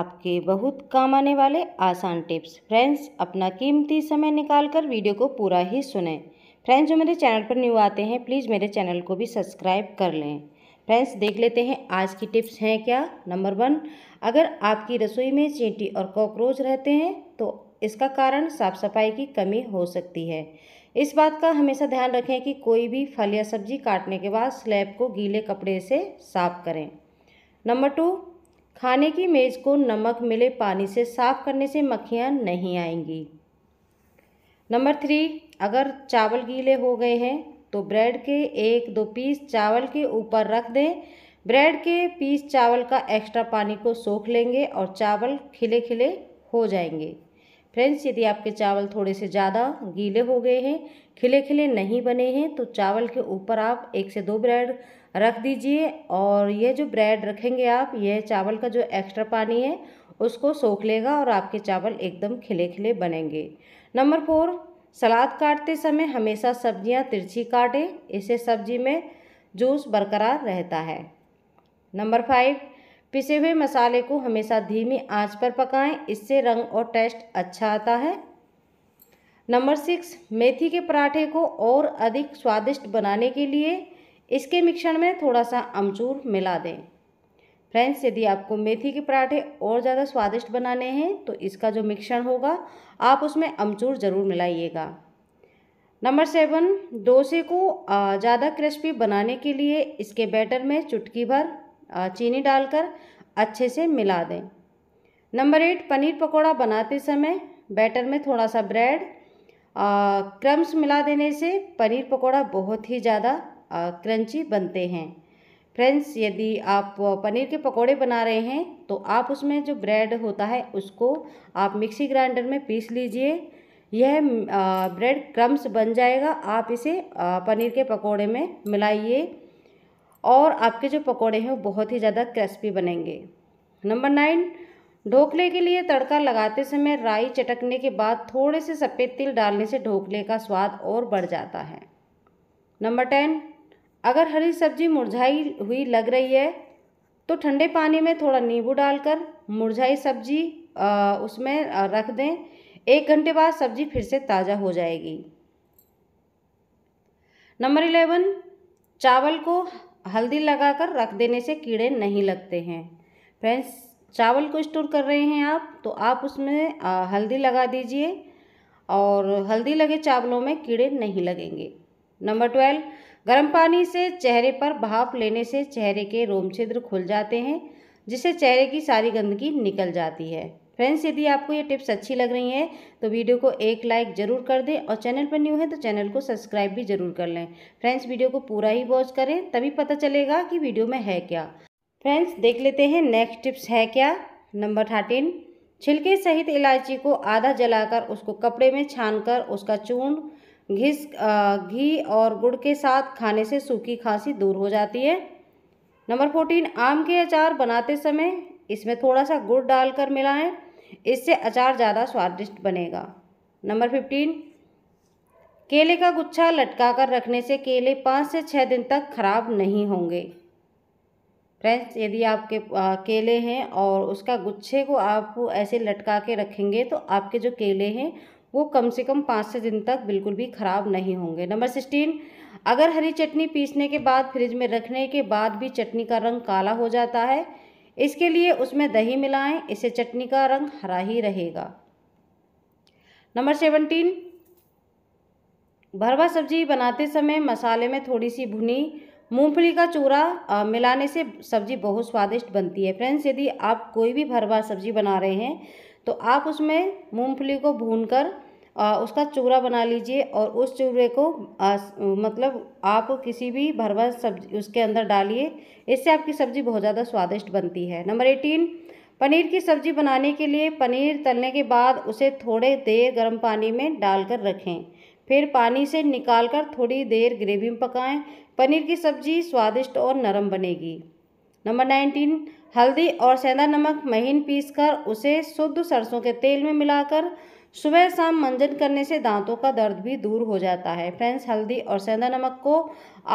आपके बहुत काम आने वाले आसान टिप्स फ्रेंड्स अपना कीमती समय निकालकर वीडियो को पूरा ही सुने फ्रेंड्स जो मेरे चैनल पर न्यू आते हैं प्लीज़ मेरे चैनल को भी सब्सक्राइब कर लें फ्रेंड्स देख लेते हैं आज की टिप्स हैं क्या नंबर वन अगर आपकी रसोई में चींटी और कॉकरोच रहते हैं तो इसका कारण साफ सफाई की कमी हो सकती है इस बात का हमेशा ध्यान रखें कि कोई भी फल या सब्जी काटने के बाद स्लैब को गीले कपड़े से साफ करें नंबर टू खाने की मेज़ को नमक मिले पानी से साफ़ करने से मक्खियाँ नहीं आएंगी नंबर थ्री अगर चावल गीले हो गए हैं तो ब्रेड के एक दो पीस चावल के ऊपर रख दें ब्रेड के पीस चावल का एक्स्ट्रा पानी को सोख लेंगे और चावल खिले खिले हो जाएंगे फ्रेंड्स यदि आपके चावल थोड़े से ज़्यादा गीले हो गए हैं खिले खिले नहीं बने हैं तो चावल के ऊपर आप एक से दो ब्रेड रख दीजिए और ये जो ब्रेड रखेंगे आप ये चावल का जो एक्स्ट्रा पानी है उसको सोख लेगा और आपके चावल एकदम खिले खिले बनेंगे नंबर फोर सलाद काटते समय हमेशा सब्जियां तिरछी काटें इससे सब्जी में जूस बरकरार रहता है नंबर फाइव पिसे हुए मसाले को हमेशा धीमी आंच पर पकाएं इससे रंग और टेस्ट अच्छा आता है नंबर सिक्स मेथी के पराठे को और अधिक स्वादिष्ट बनाने के लिए इसके मिश्रण में थोड़ा सा अमचूर मिला दें फ्रेंड्स यदि आपको मेथी के पराठे और ज़्यादा स्वादिष्ट बनाने हैं तो इसका जो मिश्रण होगा आप उसमें अमचूर ज़रूर मिलाइएगा नंबर सेवन डोसे को ज़्यादा क्रिस्पी बनाने के लिए इसके बैटर में चुटकी भर चीनी डालकर अच्छे से मिला दें नंबर एट पनीर पकौड़ा बनाते समय बैटर में थोड़ा सा ब्रेड क्रम्स मिला देने से पनीर पकौड़ा बहुत ही ज़्यादा क्रंची बनते हैं फ्रेंड्स यदि आप पनीर के पकोड़े बना रहे हैं तो आप उसमें जो ब्रेड होता है उसको आप मिक्सी ग्राइंडर में पीस लीजिए यह ब्रेड क्रम्स बन जाएगा आप इसे पनीर के पकोड़े में मिलाइए और आपके जो पकोड़े हैं वो बहुत ही ज़्यादा क्रिस्पी बनेंगे नंबर नाइन ढोकले के लिए तड़का लगाते समय राई चटकने के बाद थोड़े से सफ़ेद तिल डालने से ढोकले का स्वाद और बढ़ जाता है नंबर टेन अगर हरी सब्जी मुरझाई हुई लग रही है तो ठंडे पानी में थोड़ा नींबू डालकर मुरझाई सब्जी उसमें रख दें एक घंटे बाद सब्जी फिर से ताज़ा हो जाएगी नंबर इलेवन चावल को हल्दी लगाकर रख देने से कीड़े नहीं लगते हैं फ्रेंड्स चावल को स्टोर कर रहे हैं आप तो आप उसमें हल्दी लगा दीजिए और हल्दी लगे चावलों में कीड़े नहीं लगेंगे नंबर ट्वेल्व गर्म पानी से चेहरे पर भाप लेने से चेहरे के रोम छिद्र खुल जाते हैं जिससे चेहरे की सारी गंदगी निकल जाती है फ्रेंड्स यदि आपको ये टिप्स अच्छी लग रही हैं तो वीडियो को एक लाइक ज़रूर कर दें और चैनल पर न्यू है तो चैनल को सब्सक्राइब भी ज़रूर कर लें फ्रेंड्स वीडियो को पूरा ही वॉच करें तभी पता चलेगा कि वीडियो में है क्या फ्रेंड्स देख लेते हैं नेक्स्ट टिप्स है क्या नंबर थर्टीन छिलके सहित इलायची को आधा जलाकर उसको कपड़े में छानकर उसका चूर्ण घिस घी और गुड़ के साथ खाने से सूखी खांसी दूर हो जाती है नंबर फोर्टीन आम के अचार बनाते समय इसमें थोड़ा सा गुड़ डालकर मिलाएं इससे अचार ज़्यादा स्वादिष्ट बनेगा नंबर फिफ्टीन केले का गुच्छा लटका कर रखने से केले पाँच से छः दिन तक खराब नहीं होंगे फ्रेंड्स यदि आपके आ, केले हैं और उसका गुच्छे को आप ऐसे लटका के रखेंगे तो आपके जो केले हैं वो कम से कम पाँच से दिन तक बिल्कुल भी ख़राब नहीं होंगे नंबर सिक्सटीन अगर हरी चटनी पीसने के बाद फ्रिज में रखने के बाद भी चटनी का रंग काला हो जाता है इसके लिए उसमें दही मिलाएं इससे चटनी का रंग हरा ही रहेगा नंबर सेवनटीन भरवा सब्जी बनाते समय मसाले में थोड़ी सी भुनी मूंगफली का चूरा मिलाने से सब्जी बहुत स्वादिष्ट बनती है फ्रेंड्स यदि आप कोई भी भरवा सब्जी बना रहे हैं तो आप उसमें मूंगफली को भून कर आ, उसका चूरा बना लीजिए और उस चूरे को आ, मतलब आप किसी भी भरवा सब्जी उसके अंदर डालिए इससे आपकी सब्ज़ी बहुत ज़्यादा स्वादिष्ट बनती है नंबर एटीन पनीर की सब्ज़ी बनाने के लिए पनीर तलने के बाद उसे थोड़े देर गर्म पानी में डालकर रखें फिर पानी से निकालकर थोड़ी देर ग्रेवी में पकाएं पनीर की सब्ज़ी स्वादिष्ट और नरम बनेगी नंबर नाइनटीन हल्दी और सेंधा नमक महीन पीसकर उसे शुद्ध सरसों के तेल में मिलाकर सुबह शाम मंजन करने से दांतों का दर्द भी दूर हो जाता है फ्रेंड्स हल्दी और सेंधा नमक को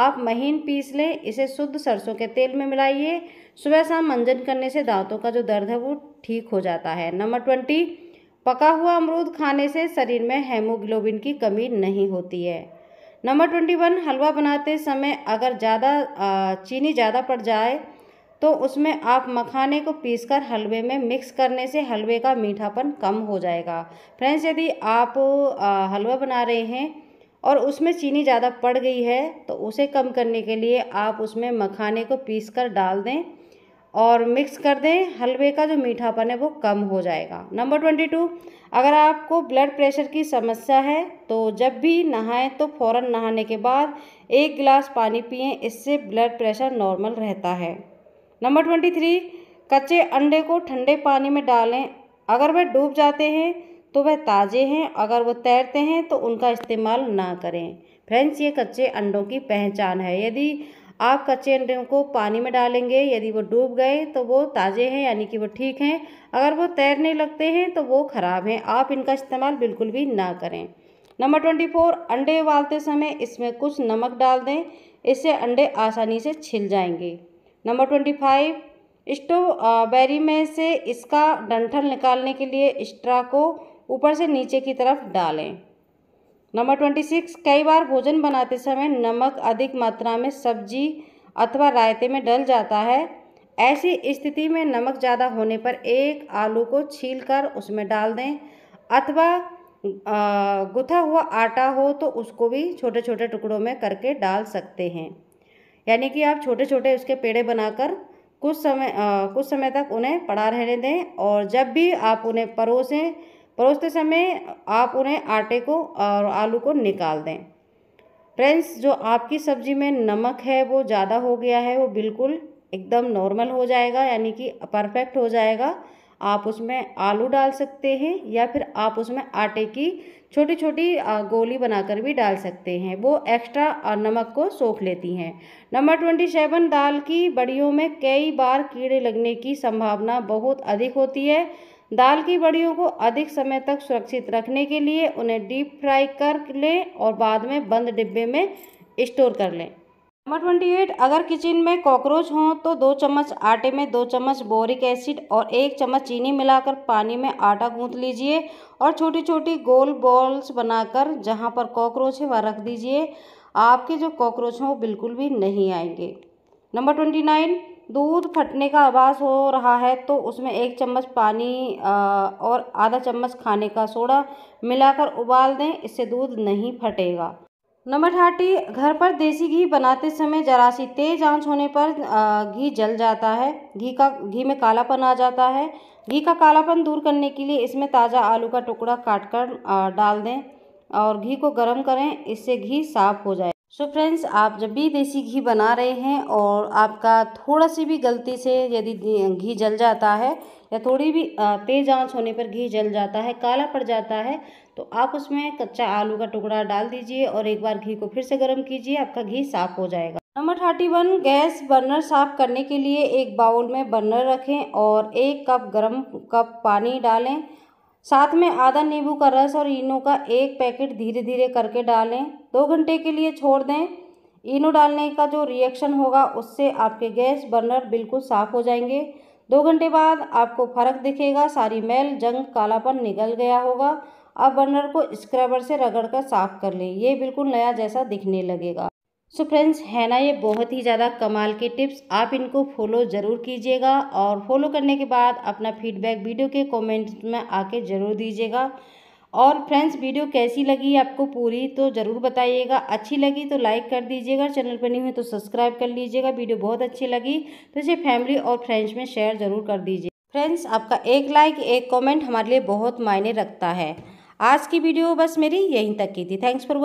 आप महीन पीस लें इसे शुद्ध सरसों के तेल में मिलाइए सुबह शाम मंजन करने से दांतों का जो दर्द है वो ठीक हो जाता है नंबर ट्वेंटी पका हुआ अमरूद खाने से शरीर में हेमोग्लोबिन की कमी नहीं होती है नंबर ट्वेंटी वन हलवा बनाते समय अगर ज़्यादा चीनी ज़्यादा पड़ जाए तो उसमें आप मखाने को पीसकर हलवे में मिक्स करने से हलवे का मीठापन कम हो जाएगा फ्रेंड्स यदि आप हलवा बना रहे हैं और उसमें चीनी ज़्यादा पड़ गई है तो उसे कम करने के लिए आप उसमें मखाने को पीस कर डाल दें और मिक्स कर दें हलवे का जो मीठापन है वो कम हो जाएगा नंबर ट्वेंटी टू अगर आपको ब्लड प्रेशर की समस्या है तो जब भी नहाएं तो फ़ौरन नहाने के बाद एक गिलास पानी पिएं इससे ब्लड प्रेशर नॉर्मल रहता है नंबर ट्वेंटी थ्री कच्चे अंडे को ठंडे पानी में डालें अगर वह डूब जाते हैं तो वह ताज़े हैं अगर वो तैरते हैं तो उनका इस्तेमाल ना करें फ्रेंड्स ये कच्चे अंडों की पहचान है यदि आप कच्चे अंडों को पानी में डालेंगे यदि वो डूब गए तो वो ताज़े हैं यानी कि वो ठीक हैं अगर वो तैरने लगते हैं तो वो ख़राब हैं आप इनका इस्तेमाल बिल्कुल भी ना करें नंबर ट्वेंटी फोर अंडे उबालते समय इसमें कुछ नमक डाल दें इससे अंडे आसानी से छिल जाएंगे नंबर ट्वेंटी फाइव बैरी में से इसका डंठल निकालने के लिए स्ट्रा को ऊपर से नीचे की तरफ डालें नंबर ट्वेंटी सिक्स कई बार भोजन बनाते समय नमक अधिक मात्रा में सब्जी अथवा रायते में डल जाता है ऐसी स्थिति में नमक ज़्यादा होने पर एक आलू को छील कर उसमें डाल दें अथवा गुथा हुआ आटा हो तो उसको भी छोटे छोटे टुकड़ों में करके डाल सकते हैं यानी कि आप छोटे छोटे उसके पेड़े बनाकर कुछ समय आ, कुछ समय तक उन्हें पड़ा रहने दें और जब भी आप उन्हें परोसें परोसते समय आप उन्हें आटे को और आलू को निकाल दें फ्रेंड्स जो आपकी सब्ज़ी में नमक है वो ज़्यादा हो गया है वो बिल्कुल एकदम नॉर्मल हो जाएगा यानी कि परफेक्ट हो जाएगा आप उसमें आलू डाल सकते हैं या फिर आप उसमें आटे की छोटी छोटी गोली बनाकर भी डाल सकते हैं वो एक्स्ट्रा नमक को सोख लेती हैं नंबर ट्वेंटी सेवन दाल की बड़ियों में कई बार कीड़े लगने की संभावना बहुत अधिक होती है दाल की बड़ियों को अधिक समय तक सुरक्षित रखने के लिए उन्हें डीप फ्राई कर लें और बाद में बंद डिब्बे में स्टोर कर लें नंबर ट्वेंटी एट अगर किचन में कॉकरोच हों तो दो चम्मच आटे में दो चम्मच बोरिक एसिड और एक चम्मच चीनी मिलाकर पानी में आटा गूंथ लीजिए और छोटी छोटी गोल बॉल्स बनाकर जहां पर कॉकरोच है वह रख दीजिए आपके जो कॉकरोच हैं वो बिल्कुल भी नहीं आएंगे नंबर ट्वेंटी नाइन दूध फटने का आवाज़ हो रहा है तो उसमें एक चम्मच पानी और आधा चम्मच खाने का सोडा मिलाकर उबाल दें इससे दूध नहीं फटेगा नंबर थर्टी घर पर देसी घी बनाते समय जरा सी तेज आंच होने पर घी जल जाता है घी का घी में कालापन आ जाता है घी का कालापन दूर करने के लिए इसमें ताज़ा आलू का टुकड़ा काट कर डाल दें और घी को गर्म करें इससे घी साफ हो जाए सो so फ्रेंड्स आप जब भी देसी घी बना रहे हैं और आपका थोड़ा सी भी गलती से यदि घी जल जाता है या थोड़ी भी तेज़ आंच होने पर घी जल जाता है काला पड़ जाता है तो आप उसमें कच्चा आलू का टुकड़ा डाल दीजिए और एक बार घी को फिर से गर्म कीजिए आपका घी साफ हो जाएगा number thirty one gas burner साफ करने के लिए एक बाउल में बर्नर रखें और एक कप गर्म कप पानी डालें साथ में आधा नींबू का रस और इनो का एक पैकेट धीरे धीरे करके डालें दो घंटे के लिए छोड़ दें इनो डालने का जो रिएक्शन होगा उससे आपके गैस बर्नर बिल्कुल साफ़ हो जाएंगे दो घंटे बाद आपको फर्क दिखेगा सारी मैल जंग कालापन निकल गया होगा अब बर्नर को स्क्रबर से रगड़कर साफ कर लें ये बिल्कुल नया जैसा दिखने लगेगा सो फ्रेंड्स है ना ये बहुत ही ज़्यादा कमाल के टिप्स आप इनको फॉलो ज़रूर कीजिएगा और फॉलो करने के बाद अपना फीडबैक वीडियो के कमेंट्स में आके ज़रूर दीजिएगा और फ्रेंड्स वीडियो कैसी लगी आपको पूरी तो ज़रूर बताइएगा अच्छी लगी तो लाइक कर दीजिएगा चैनल पर नहीं हुई तो सब्सक्राइब कर लीजिएगा वीडियो बहुत अच्छी लगी तो इसे फैमिली और फ्रेंड्स में शेयर ज़रूर कर दीजिए फ्रेंड्स आपका एक लाइक एक कॉमेंट हमारे लिए बहुत मायने रखता है आज की वीडियो बस मेरी यहीं तक की थी थैंक्स फॉर